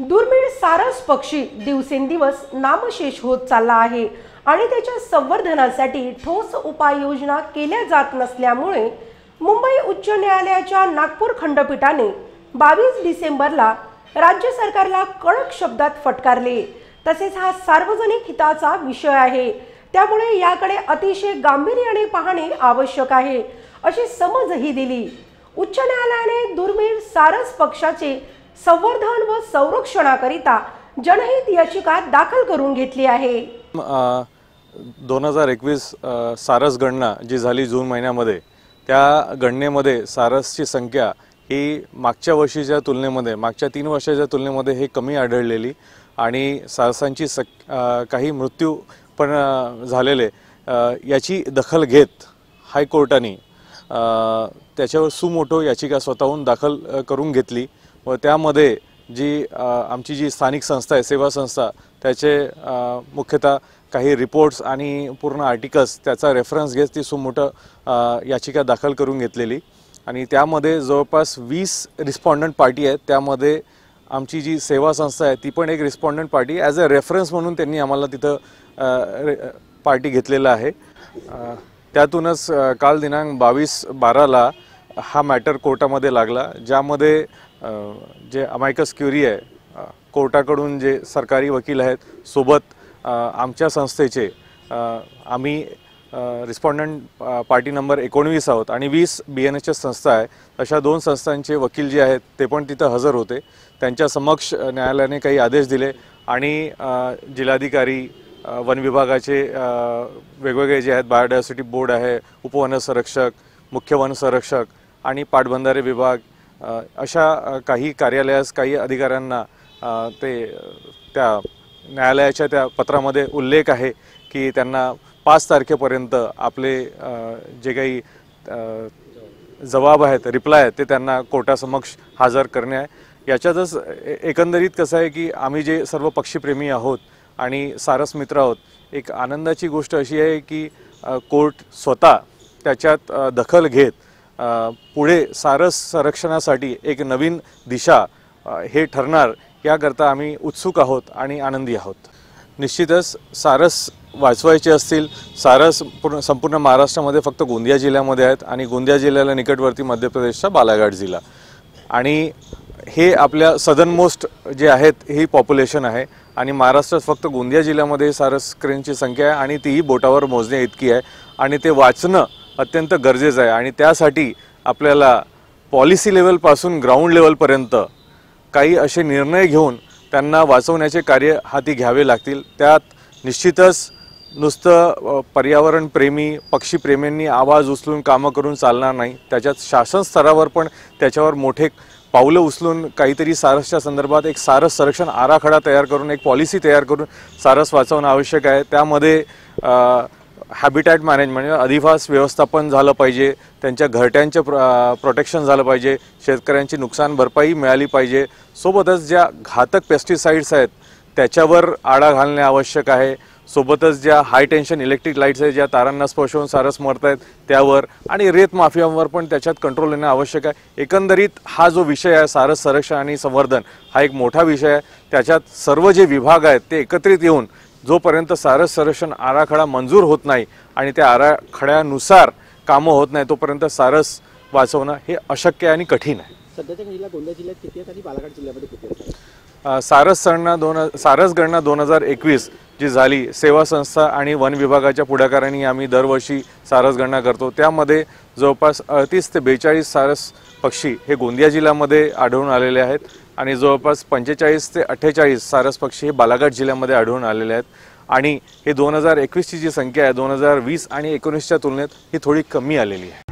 दुर्मिळ सारस पक्षी दिवसेंदिवस नामशेष होत चालला आहे आणि त्याच्या संवर्धनासाठी ठोस उपाययोजना केल्या जात नसल्यामुळे मुंबई उच्च न्यायालयाच्या नागपूर खंडपीठाने बावीस डिसेंबरला राज्य सरकारला कडक शब्दात फटकारले तसेच हा सार्वजनिक हिताचा विषय आहे त्यामुळे याकडे अतिशय गांभीर्याने पाहणे आवश्यक आहे अशी समजही दिली उच्च न्यायालयाने दुर्मिळ सारस पक्षाचे संवर्धन व संरक्षणाकरिता जनहित याचिका दाखल करून घेतली आहे दोन हजार एकवीस सारस गणना जी झाली जून महिन्यामध्ये त्या गणनेमध्ये सारसची संख्या ही मागच्या वर्षीच्या तुलनेमध्ये मागच्या तीन वर्षाच्या तुलनेमध्ये हे कमी आढळलेली आणि सारसांची सक काही मृत्यू पण झालेले याची दखल घेत हायकोर्टाने त्याच्यावर सुमोठो याचिका स्वतःहून दाखल करून घेतली व त्यामध्ये जी आमची जी स्थानिक संस्था आहे सेवा संस्था त्याचे मुख्यतः काही रिपोर्ट्स आणि पूर्ण आर्टिकल्स त्याचा रेफरन्स घेत ती सुमोठं याचिका दाखल करून घेतलेली आणि त्यामध्ये जवळपास वीस रिस्पॉन्डंट पार्टी आहेत त्यामध्ये आमची जी सेवा संस्था आहे ती पण एक respondent party as a reference म्हणून त्यांनी आम्हाला तिथं पार्टी घेतलेलं आहे त्यातूनच काल दिनांक बावीस बाराला हा मॅटर कोर्टामध्ये लागला ज्यामध्ये जे अमायकस क्युरी आहे कोर्टाकडून जे सरकारी वकील आहेत सोबत आमच्या संस्थेचे आम्ही रिस्पॉन्डंट पार्टी नंबर एकोणवीस आहोत आणि वीस बी एन एच एस संस्था आहे अशा दोन संस्थांचे वकील जे आहेत ते पण तिथं हजर होते त्यांच्या समक्ष न्यायालयाने काही आदेश दिले आणि जिल्हाधिकारी वन विभागाचे वेगवेगळे जे आहेत बायोडायव्हर्सिटी बोर्ड आहे उपवन संरक्षक मुख्य वन संरक्षक आणि पाटबंधारे विभाग अशा काही कार्यालयास काही अधिकाऱ्यांना ते त्या न्यायालयाच्या त्या पत्रामध्ये उल्लेख आहे की त्यांना पाच तारखेपर्यंत आपले जे काही जबाब आहेत रिप्लाय आहेत ते त्यांना कोर्टासमक्ष हजर करणे आहे याच्यातच एकंदरीत कसं आहे की आम्ही जे सर्व पक्षीप्रेमी आहोत आणि सारस मित्र आहोत एक आनंदाची गोष्ट अशी आहे की कोर्ट स्वतः त्याच्यात दखल घेत पुढे सारस संरक्षणासाठी एक नवीन दिशा हे ठरणार याकरता आम्ही उत्सुक आहोत आणि आनंदी आहोत निश्चितच सारस वाचवायचे असतील सारस पूर्ण संपूर्ण महाराष्ट्रामध्ये फक्त गोंदिया जिल्ह्यामध्ये आहेत आणि गोंदिया जिल्ह्याला निकटवर्ती मध्य प्रदेशचा बालाघाट जिल्हा आणि हे आपल्या सदन मोस्ट जे आहेत ही पॉप्युलेशन आहे आणि महाराष्ट्रात फक्त गोंदिया जिल्ह्यामध्ये सारस क्रेनची संख्या आहे आणि तीही बोटावर मोजण्या इतकी आहे आणि ते वाचणं अत्यंत गरजेचं आहे आणि त्यासाठी आपल्याला पॉलिसी लेवलपासून ग्राउंड लेवलपर्यंत काही असे निर्णय घेऊन त्यांना वाचवण्याचे कार्य हाती घ्यावे लागतील त्यात निश्चितच नुसतं पर्यावरणप्रेमी पक्षीप्रेमींनी आवाज उचलून कामं करून चालणार नाही त्याच्यात शासन स्तरावर पण त्याच्यावर मोठे पावलं उचलून काहीतरी सारसच्या संदर्भात एक सारस संरक्षण आराखडा तयार करून एक पॉलिसी तयार करून सारस वाचवणं आवश्यक आहे त्यामध्ये हॅबिटॅट मॅनेजमेंट म्हणजे अधिवास व्यवस्थापन झालं पाहिजे त्यांच्या घरट्यांचं प्र प्रोटेक्शन झालं पाहिजे शेतकऱ्यांची नुकसान भरपाई मिळाली पाहिजे सोबतच ज्या घातक पेस्टिसाईड्स आहेत त्याच्यावर आळा घालणे आवश्यक आहे सोबतच ज्या हाय टेन्शन इलेक्ट्रिक लाईट्स आहेत ज्या तारांना स्पर्श होऊन सारस मरत आहेत त्यावर आणि रेत माफियांवर पण त्याच्यात कंट्रोल येणं आवश्यक आहे एकंदरीत हा जो विषय आहे सारस संरक्षण आणि संवर्धन हा एक मोठा विषय आहे त्याच्यात सर्व जे विभाग आहेत ते एकत्रित येऊन जोपर्यंत सारस संरक्षण आराखडा मंजूर होत नाही आणि त्या आराखड्यानुसार कामं होत नाही तोपर्यंत सारस वाचवणं हे अशक्य आणि कठीण आहे सारस सणना दोन सारस गणना दोन हजार एकवीस जी झाली सेवा संस्था आणि वन विभागाच्या पुढाकाराने आम्ही दरवर्षी सारस गणना करतो त्यामध्ये जवळपास अडतीस ते बेचाळीस सारस पक्षी हे गोंदिया जिल्ह्यामध्ये आढळून आलेले आहेत आणि जवळपास पंचेचाळीस ते अठ्ठेचाळीस सारस पक्षी हे बालाघाट जिल्ह्यामध्ये आढळून आलेले आहेत आणि हे दोन हजार एकवीसची जी संख्या आहे दोन हजार वीस आणि एकोणीसच्या तुलनेत ही थोडी कमी आलेली आहे